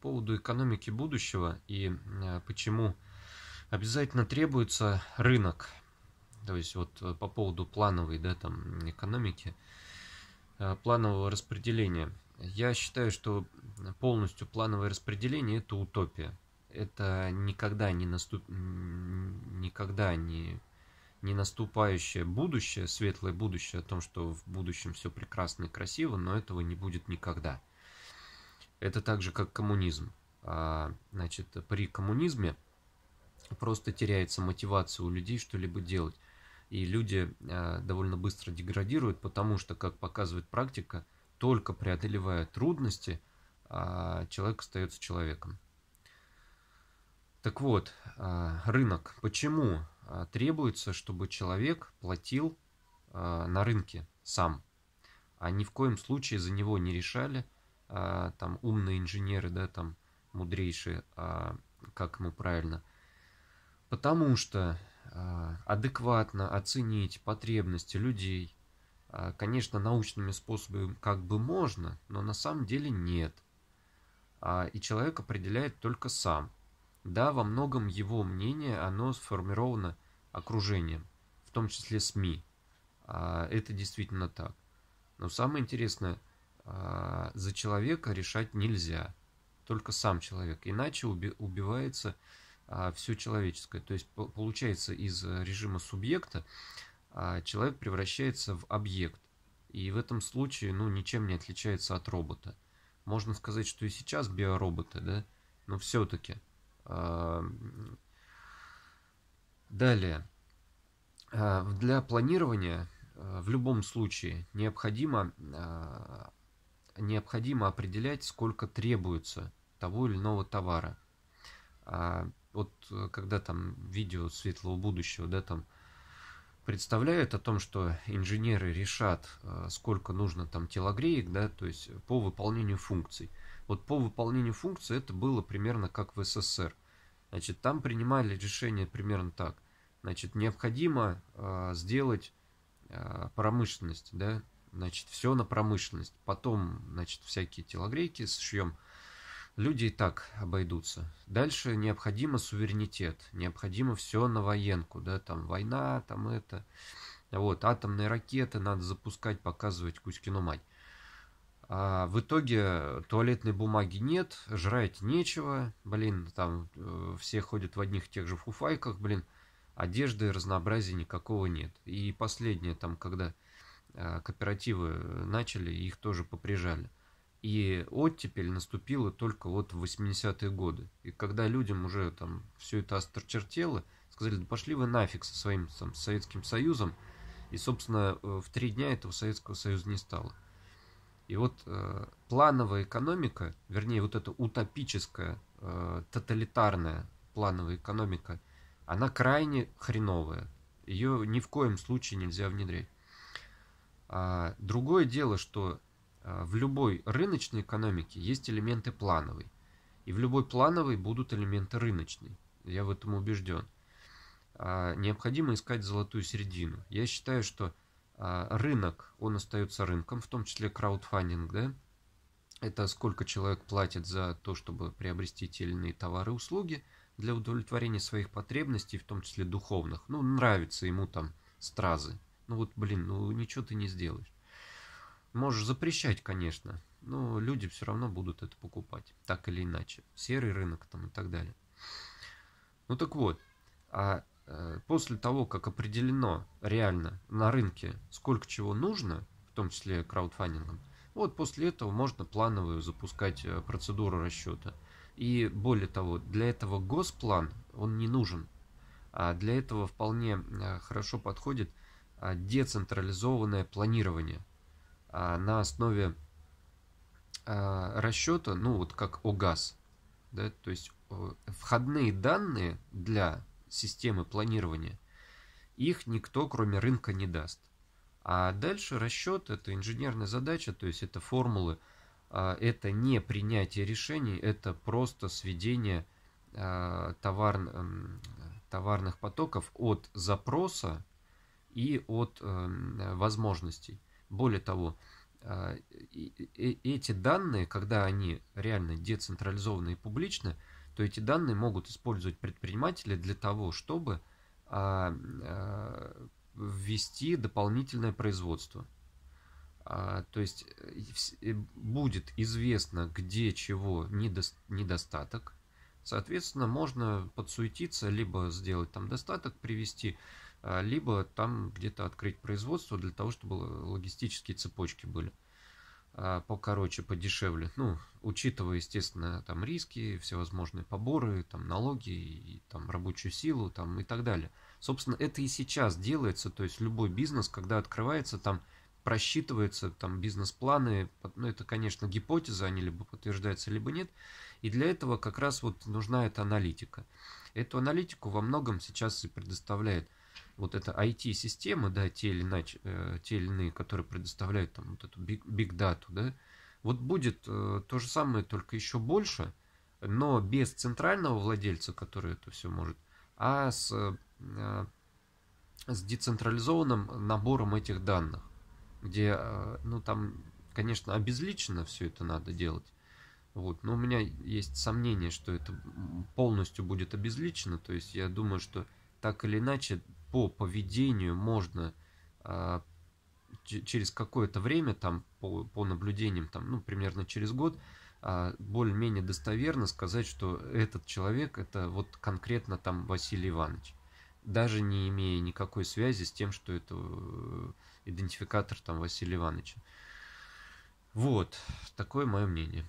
поводу экономики будущего и э, почему обязательно требуется рынок. То есть вот э, по поводу плановой да, там, экономики, э, планового распределения. Я считаю, что полностью плановое распределение – это утопия. Это никогда не, наступ... никогда не не наступающее будущее, светлое будущее, о том, что в будущем все прекрасно и красиво, но этого не будет никогда. Это так же, как коммунизм. А, значит, при коммунизме просто теряется мотивация у людей что-либо делать. И люди а, довольно быстро деградируют, потому что, как показывает практика, только преодолевая трудности, а, человек остается человеком. Так вот, а, рынок. Почему а, требуется, чтобы человек платил а, на рынке сам, а ни в коем случае за него не решали – а, там умные инженеры, да, там мудрейшие, а, как мы правильно. Потому что а, адекватно оценить потребности людей, а, конечно, научными способами как бы можно, но на самом деле нет. и человек определяет только сам. Да, во многом его мнение, оно сформировано окружением, в том числе СМИ. Это действительно так. Но самое интересное, за человека решать нельзя, только сам человек, иначе уби убивается а, все человеческое. То есть по получается из э, режима субъекта а, человек превращается в объект, и в этом случае ну, ничем не отличается от робота. Можно сказать, что и сейчас биороботы, да, но все-таки. А, далее. А, для планирования а, в любом случае необходимо а, необходимо определять, сколько требуется того или иного товара. А вот э, когда там видео светлого будущего, да, там представляют о том, что инженеры решат, э, сколько нужно там телогреек, да, то есть по выполнению функций. Вот по выполнению функций это было примерно как в СССР. Значит, там принимали решение примерно так. Значит, необходимо э, сделать э, промышленность, да, значит, все на промышленность. Потом, значит, всякие телогрейки сшьем. Люди и так обойдутся. Дальше необходимо суверенитет, необходимо все на военку, да, там война, там это, вот, атомные ракеты надо запускать, показывать Кузькину мать. А в итоге туалетной бумаги нет, жрать нечего, блин, там э, все ходят в одних тех же фуфайках, блин, одежды разнообразия никакого нет. И последнее там, когда а, кооперативы начали, их тоже поприжали. И оттепель наступила только вот в 80-е годы. И когда людям уже там все это осточертело, сказали, да пошли вы нафиг со своим там, Советским Союзом. И, собственно, в три дня этого Советского Союза не стало. И вот э, плановая экономика, вернее, вот эта утопическая, э, тоталитарная плановая экономика, она крайне хреновая. Ее ни в коем случае нельзя внедрять. А другое дело, что а, в любой рыночной экономике есть элементы плановой. И в любой плановой будут элементы рыночной. Я в этом убежден. А, необходимо искать золотую середину. Я считаю, что рынок, он остается рынком, в том числе краудфандинг, да? Это сколько человек платит за то, чтобы приобрести те или иные товары и услуги для удовлетворения своих потребностей, в том числе духовных. Ну, нравится ему там стразы, ну вот, блин, ну ничего ты не сделаешь. Можешь запрещать, конечно, но люди все равно будут это покупать, так или иначе. Серый рынок там и так далее. Ну так вот, а э, после того, как определено реально на рынке, сколько чего нужно, в том числе краудфандингом, вот после этого можно плановую запускать э, процедуру расчета. И более того, для этого госплан, он не нужен. А для этого вполне э, хорошо подходит а, децентрализованное планирование а, на основе а, расчета, ну вот как ОГАЗ, да, то есть входные данные для системы планирования, их никто кроме рынка не даст. А дальше расчет это инженерная задача, то есть это формулы, это не принятие решений, это просто сведение товар, товарных потоков от запроса и от эм, возможностей. Более того, э, эти данные, когда они реально децентрализованы и публичны, то эти данные могут использовать предприниматели для того, чтобы а, э, ввести дополнительное производство. А, то есть э, будет известно, где чего недостаток. Соответственно, можно подсуетиться, либо сделать там достаток, привести а, либо там где-то открыть производство для того, чтобы логистические цепочки были а, покороче, подешевле. Ну, учитывая, естественно, там риски, всевозможные поборы, там налоги, и, там рабочую силу, там и так далее. Собственно, это и сейчас делается, то есть любой бизнес, когда открывается, там просчитывается, там бизнес-планы, ну это, конечно, гипотеза, они либо подтверждаются, либо нет, и для этого как раз вот нужна эта аналитика. Эту аналитику во многом сейчас и предоставляет вот это IT-системы, да, те или, иначе, э, те или иные, которые предоставляют там вот эту биг-дату, да, вот будет э, то же самое, только еще больше, но без центрального владельца, который это все может, а с, э, с децентрализованным набором этих данных, где, ну, там, конечно, обезлично все это надо делать, вот. Но у меня есть сомнение, что это полностью будет обезличено. То есть я думаю, что так или иначе по поведению можно а, через какое-то время, там, по, по наблюдениям, там, ну, примерно через год, а, более-менее достоверно сказать, что этот человек, это вот конкретно там Василий Иванович даже не имея никакой связи с тем, что это э, идентификатор там Василия Ивановича. Вот, такое мое мнение.